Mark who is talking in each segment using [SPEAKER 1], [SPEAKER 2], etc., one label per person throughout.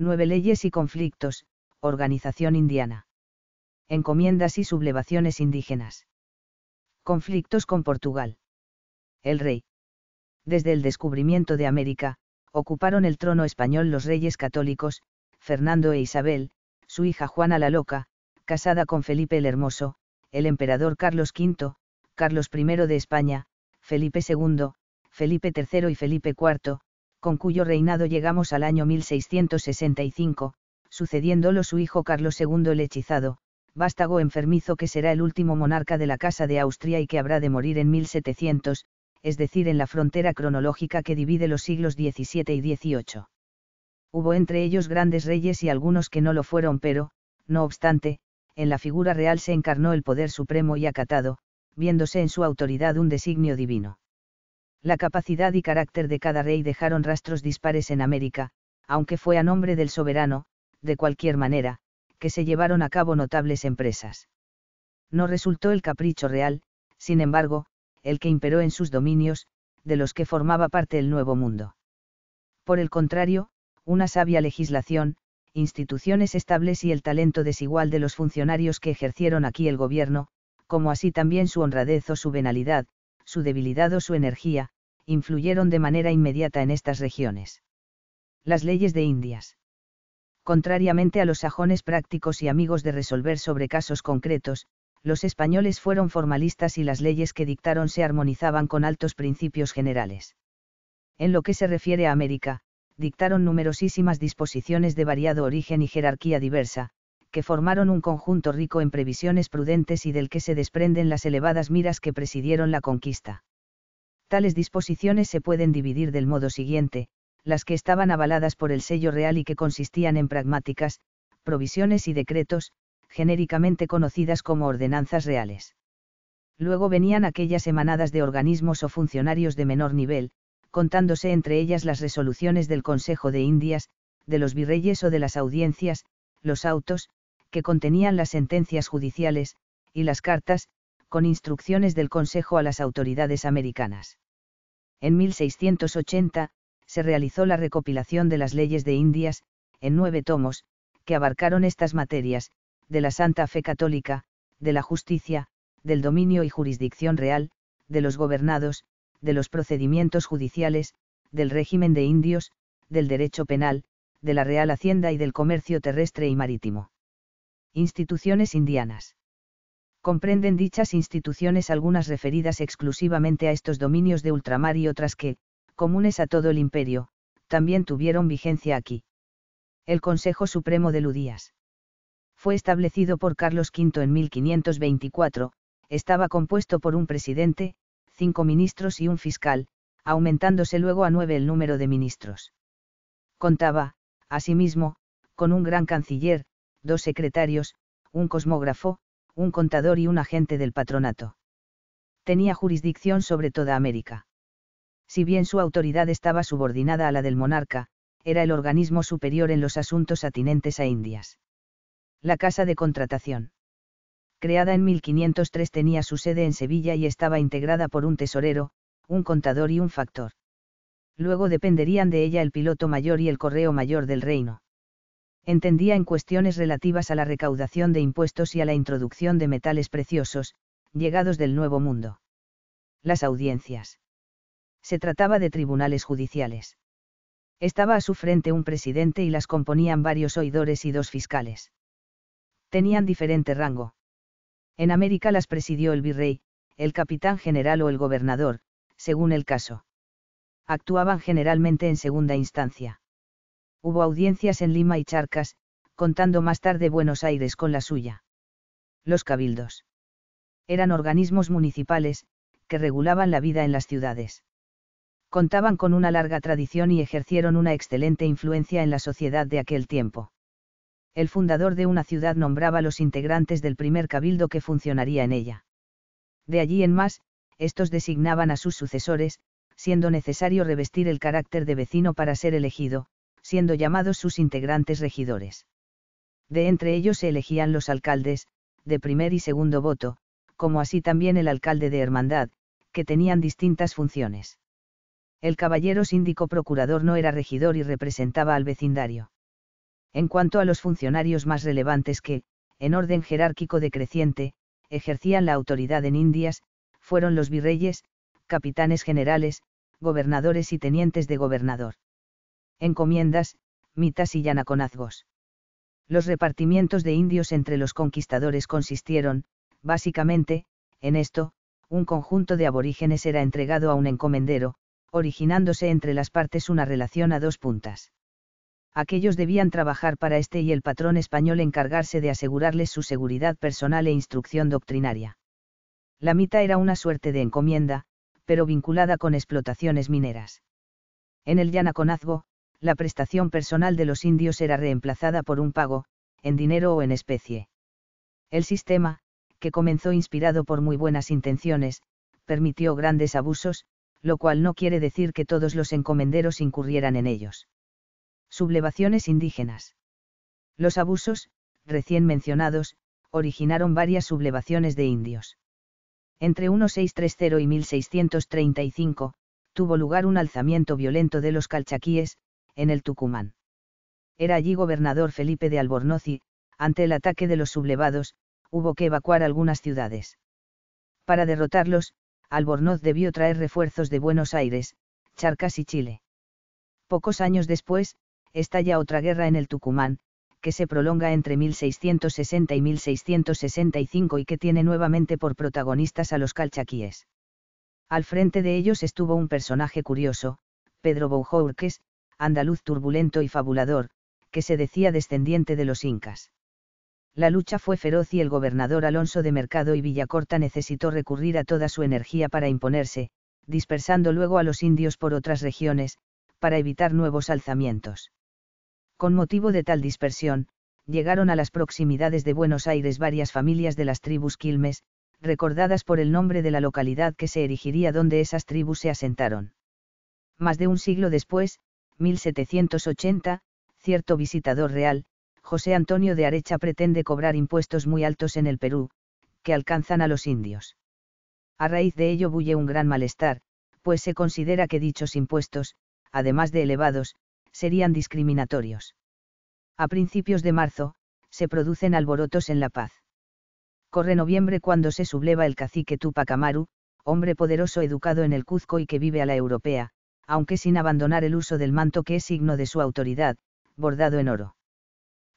[SPEAKER 1] 9. leyes y conflictos, organización indiana. Encomiendas y sublevaciones indígenas. Conflictos con Portugal. El rey. Desde el descubrimiento de América, ocuparon el trono español los reyes católicos, Fernando e Isabel, su hija Juana la Loca, casada con Felipe el Hermoso, el emperador Carlos V, Carlos I de España, Felipe II, Felipe III y Felipe IV, con cuyo reinado llegamos al año 1665, sucediéndolo su hijo Carlos II el hechizado, vástago enfermizo que será el último monarca de la Casa de Austria y que habrá de morir en 1700, es decir, en la frontera cronológica que divide los siglos XVII y XVIII. Hubo entre ellos grandes reyes y algunos que no lo fueron, pero, no obstante, en la figura real se encarnó el poder supremo y acatado, viéndose en su autoridad un designio divino. La capacidad y carácter de cada rey dejaron rastros dispares en América, aunque fue a nombre del soberano, de cualquier manera, que se llevaron a cabo notables empresas. No resultó el capricho real, sin embargo, el que imperó en sus dominios, de los que formaba parte el Nuevo Mundo. Por el contrario, una sabia legislación, instituciones estables y el talento desigual de los funcionarios que ejercieron aquí el gobierno, como así también su honradez o su venalidad, su debilidad o su energía, influyeron de manera inmediata en estas regiones. Las leyes de Indias. Contrariamente a los sajones prácticos y amigos de resolver sobre casos concretos, los españoles fueron formalistas y las leyes que dictaron se armonizaban con altos principios generales. En lo que se refiere a América, dictaron numerosísimas disposiciones de variado origen y jerarquía diversa, formaron un conjunto rico en previsiones prudentes y del que se desprenden las elevadas miras que presidieron la conquista. Tales disposiciones se pueden dividir del modo siguiente, las que estaban avaladas por el sello real y que consistían en pragmáticas, provisiones y decretos, genéricamente conocidas como ordenanzas reales. Luego venían aquellas emanadas de organismos o funcionarios de menor nivel, contándose entre ellas las resoluciones del Consejo de Indias, de los virreyes o de las audiencias, los autos, que contenían las sentencias judiciales, y las cartas, con instrucciones del Consejo a las autoridades americanas. En 1680, se realizó la recopilación de las leyes de Indias, en nueve tomos, que abarcaron estas materias, de la Santa Fe Católica, de la justicia, del dominio y jurisdicción real, de los gobernados, de los procedimientos judiciales, del régimen de indios, del derecho penal, de la real hacienda y del comercio terrestre y marítimo instituciones indianas. Comprenden dichas instituciones algunas referidas exclusivamente a estos dominios de ultramar y otras que, comunes a todo el imperio, también tuvieron vigencia aquí. El Consejo Supremo de Ludías. Fue establecido por Carlos V en 1524, estaba compuesto por un presidente, cinco ministros y un fiscal, aumentándose luego a nueve el número de ministros. Contaba, asimismo, con un gran canciller, dos secretarios, un cosmógrafo, un contador y un agente del patronato. Tenía jurisdicción sobre toda América. Si bien su autoridad estaba subordinada a la del monarca, era el organismo superior en los asuntos atinentes a Indias. La Casa de Contratación. Creada en 1503 tenía su sede en Sevilla y estaba integrada por un tesorero, un contador y un factor. Luego dependerían de ella el piloto mayor y el correo mayor del reino entendía en cuestiones relativas a la recaudación de impuestos y a la introducción de metales preciosos, llegados del Nuevo Mundo. Las audiencias. Se trataba de tribunales judiciales. Estaba a su frente un presidente y las componían varios oidores y dos fiscales. Tenían diferente rango. En América las presidió el virrey, el capitán general o el gobernador, según el caso. Actuaban generalmente en segunda instancia. Hubo audiencias en Lima y Charcas, contando más tarde Buenos Aires con la suya. Los cabildos. Eran organismos municipales, que regulaban la vida en las ciudades. Contaban con una larga tradición y ejercieron una excelente influencia en la sociedad de aquel tiempo. El fundador de una ciudad nombraba los integrantes del primer cabildo que funcionaría en ella. De allí en más, estos designaban a sus sucesores, siendo necesario revestir el carácter de vecino para ser elegido, siendo llamados sus integrantes regidores. De entre ellos se elegían los alcaldes, de primer y segundo voto, como así también el alcalde de hermandad, que tenían distintas funciones. El caballero síndico procurador no era regidor y representaba al vecindario. En cuanto a los funcionarios más relevantes que, en orden jerárquico decreciente, ejercían la autoridad en Indias, fueron los virreyes, capitanes generales, gobernadores y tenientes de gobernador encomiendas, mitas y llanaconazgos. Los repartimientos de indios entre los conquistadores consistieron, básicamente, en esto, un conjunto de aborígenes era entregado a un encomendero, originándose entre las partes una relación a dos puntas. Aquellos debían trabajar para este y el patrón español encargarse de asegurarles su seguridad personal e instrucción doctrinaria. La mita era una suerte de encomienda, pero vinculada con explotaciones mineras. En el Yanaconazgo, la prestación personal de los indios era reemplazada por un pago, en dinero o en especie. El sistema, que comenzó inspirado por muy buenas intenciones, permitió grandes abusos, lo cual no quiere decir que todos los encomenderos incurrieran en ellos. Sublevaciones indígenas. Los abusos, recién mencionados, originaron varias sublevaciones de indios. Entre 1630 y 1635, tuvo lugar un alzamiento violento de los calchaquíes, en el Tucumán. Era allí gobernador Felipe de Albornoz y, ante el ataque de los sublevados, hubo que evacuar algunas ciudades. Para derrotarlos, Albornoz debió traer refuerzos de Buenos Aires, Charcas y Chile. Pocos años después, estalla otra guerra en el Tucumán, que se prolonga entre 1660 y 1665 y que tiene nuevamente por protagonistas a los calchaquíes. Al frente de ellos estuvo un personaje curioso, Pedro Boujourques, andaluz turbulento y fabulador, que se decía descendiente de los incas. La lucha fue feroz y el gobernador Alonso de Mercado y Villacorta necesitó recurrir a toda su energía para imponerse, dispersando luego a los indios por otras regiones, para evitar nuevos alzamientos. Con motivo de tal dispersión, llegaron a las proximidades de Buenos Aires varias familias de las tribus Quilmes, recordadas por el nombre de la localidad que se erigiría donde esas tribus se asentaron. Más de un siglo después, 1780, cierto visitador real, José Antonio de Arecha pretende cobrar impuestos muy altos en el Perú, que alcanzan a los indios. A raíz de ello bulle un gran malestar, pues se considera que dichos impuestos, además de elevados, serían discriminatorios. A principios de marzo, se producen alborotos en La Paz. Corre noviembre cuando se subleva el cacique Tupac Amaru, hombre poderoso educado en el Cuzco y que vive a la europea, aunque sin abandonar el uso del manto que es signo de su autoridad, bordado en oro.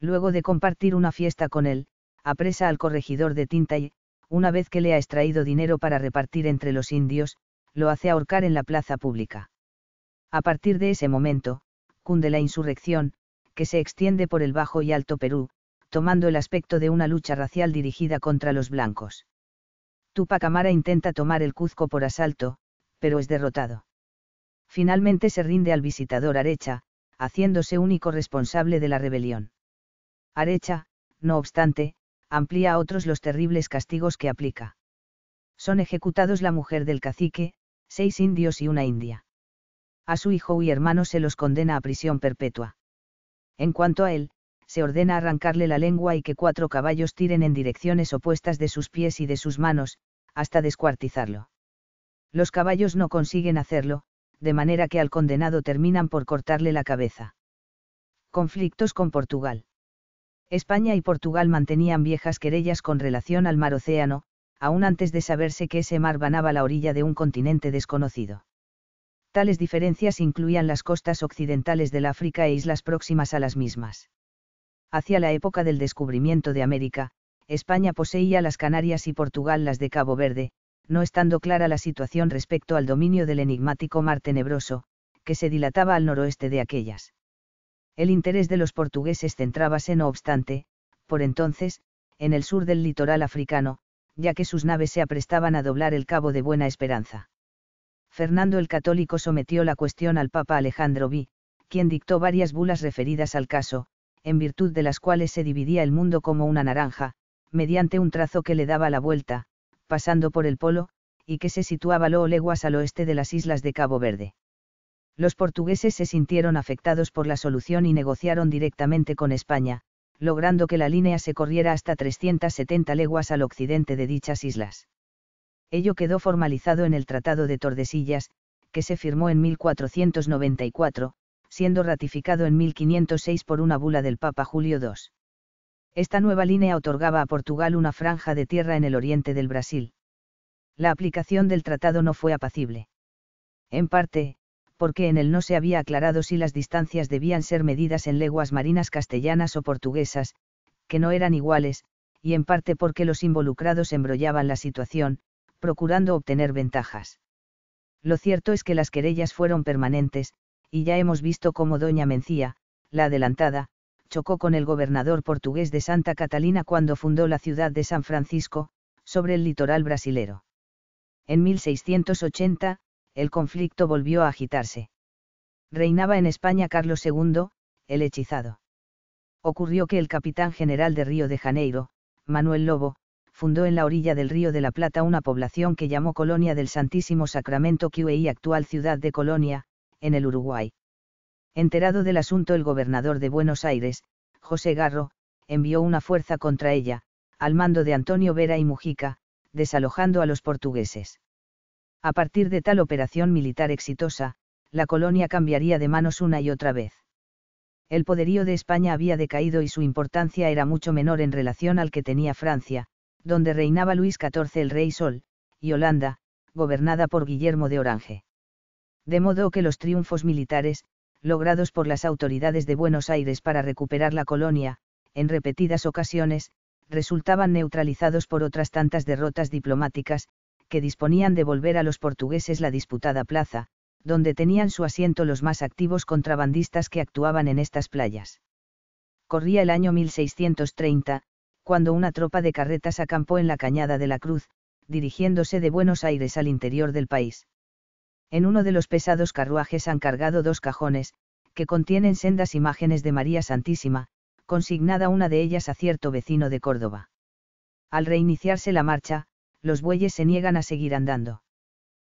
[SPEAKER 1] Luego de compartir una fiesta con él, apresa al corregidor de tinta y, una vez que le ha extraído dinero para repartir entre los indios, lo hace ahorcar en la plaza pública. A partir de ese momento, cunde la insurrección, que se extiende por el Bajo y Alto Perú, tomando el aspecto de una lucha racial dirigida contra los blancos. Tupac intenta tomar el Cuzco por asalto, pero es derrotado finalmente se rinde al visitador Arecha, haciéndose único responsable de la rebelión. Arecha, no obstante, amplía a otros los terribles castigos que aplica. Son ejecutados la mujer del cacique, seis indios y una india. A su hijo y hermano se los condena a prisión perpetua. En cuanto a él, se ordena arrancarle la lengua y que cuatro caballos tiren en direcciones opuestas de sus pies y de sus manos, hasta descuartizarlo. Los caballos no consiguen hacerlo, de manera que al condenado terminan por cortarle la cabeza. Conflictos con Portugal. España y Portugal mantenían viejas querellas con relación al mar Océano, aún antes de saberse que ese mar banaba la orilla de un continente desconocido. Tales diferencias incluían las costas occidentales del África e islas próximas a las mismas. Hacia la época del descubrimiento de América, España poseía las Canarias y Portugal las de Cabo Verde, no estando clara la situación respecto al dominio del enigmático mar tenebroso, que se dilataba al noroeste de aquellas. El interés de los portugueses centrábase, no obstante, por entonces, en el sur del litoral africano, ya que sus naves se aprestaban a doblar el Cabo de Buena Esperanza. Fernando el Católico sometió la cuestión al Papa Alejandro V, quien dictó varias bulas referidas al caso, en virtud de las cuales se dividía el mundo como una naranja, mediante un trazo que le daba la vuelta, pasando por el polo, y que se situaba lo leguas al oeste de las islas de Cabo Verde. Los portugueses se sintieron afectados por la solución y negociaron directamente con España, logrando que la línea se corriera hasta 370 leguas al occidente de dichas islas. Ello quedó formalizado en el Tratado de Tordesillas, que se firmó en 1494, siendo ratificado en 1506 por una bula del Papa Julio II. Esta nueva línea otorgaba a Portugal una franja de tierra en el oriente del Brasil. La aplicación del tratado no fue apacible. En parte, porque en él no se había aclarado si las distancias debían ser medidas en leguas marinas castellanas o portuguesas, que no eran iguales, y en parte porque los involucrados embrollaban la situación, procurando obtener ventajas. Lo cierto es que las querellas fueron permanentes, y ya hemos visto cómo doña Mencía, la adelantada, chocó con el gobernador portugués de Santa Catalina cuando fundó la ciudad de San Francisco, sobre el litoral brasilero. En 1680, el conflicto volvió a agitarse. Reinaba en España Carlos II, el hechizado. Ocurrió que el capitán general de Río de Janeiro, Manuel Lobo, fundó en la orilla del Río de la Plata una población que llamó Colonia del Santísimo Sacramento QEI actual ciudad de Colonia, en el Uruguay. Enterado del asunto el gobernador de Buenos Aires, José Garro, envió una fuerza contra ella, al mando de Antonio Vera y Mujica, desalojando a los portugueses. A partir de tal operación militar exitosa, la colonia cambiaría de manos una y otra vez. El poderío de España había decaído y su importancia era mucho menor en relación al que tenía Francia, donde reinaba Luis XIV el rey Sol, y Holanda, gobernada por Guillermo de Orange. De modo que los triunfos militares, logrados por las autoridades de Buenos Aires para recuperar la colonia, en repetidas ocasiones, resultaban neutralizados por otras tantas derrotas diplomáticas, que disponían de volver a los portugueses la disputada plaza, donde tenían su asiento los más activos contrabandistas que actuaban en estas playas. Corría el año 1630, cuando una tropa de carretas acampó en la Cañada de la Cruz, dirigiéndose de Buenos Aires al interior del país en uno de los pesados carruajes han cargado dos cajones, que contienen sendas imágenes de María Santísima, consignada una de ellas a cierto vecino de Córdoba. Al reiniciarse la marcha, los bueyes se niegan a seguir andando.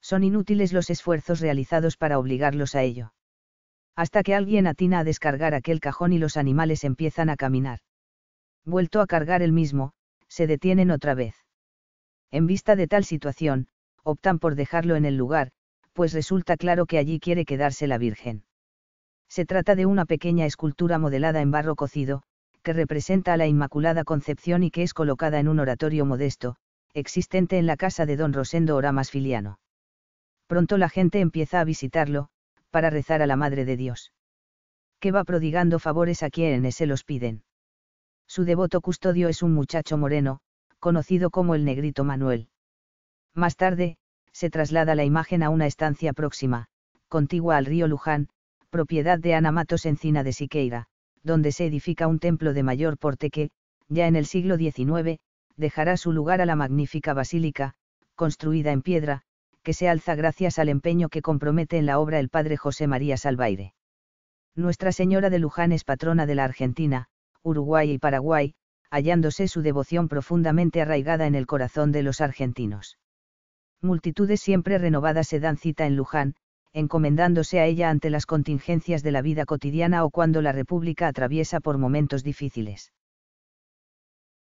[SPEAKER 1] Son inútiles los esfuerzos realizados para obligarlos a ello. Hasta que alguien atina a descargar aquel cajón y los animales empiezan a caminar. Vuelto a cargar el mismo, se detienen otra vez. En vista de tal situación, optan por dejarlo en el lugar, pues resulta claro que allí quiere quedarse la Virgen. Se trata de una pequeña escultura modelada en barro cocido, que representa a la Inmaculada Concepción y que es colocada en un oratorio modesto, existente en la casa de don Rosendo Oramas Filiano. Pronto la gente empieza a visitarlo, para rezar a la Madre de Dios. Que va prodigando favores a quienes se los piden. Su devoto custodio es un muchacho moreno, conocido como el negrito Manuel. Más tarde, se traslada la imagen a una estancia próxima, contigua al río Luján, propiedad de Ana Matos Encina de Siqueira, donde se edifica un templo de mayor porte que, ya en el siglo XIX, dejará su lugar a la magnífica basílica, construida en piedra, que se alza gracias al empeño que compromete en la obra el padre José María Salvaire. Nuestra Señora de Luján es patrona de la Argentina, Uruguay y Paraguay, hallándose su devoción profundamente arraigada en el corazón de los argentinos multitudes siempre renovadas se dan cita en Luján, encomendándose a ella ante las contingencias de la vida cotidiana o cuando la República atraviesa por momentos difíciles.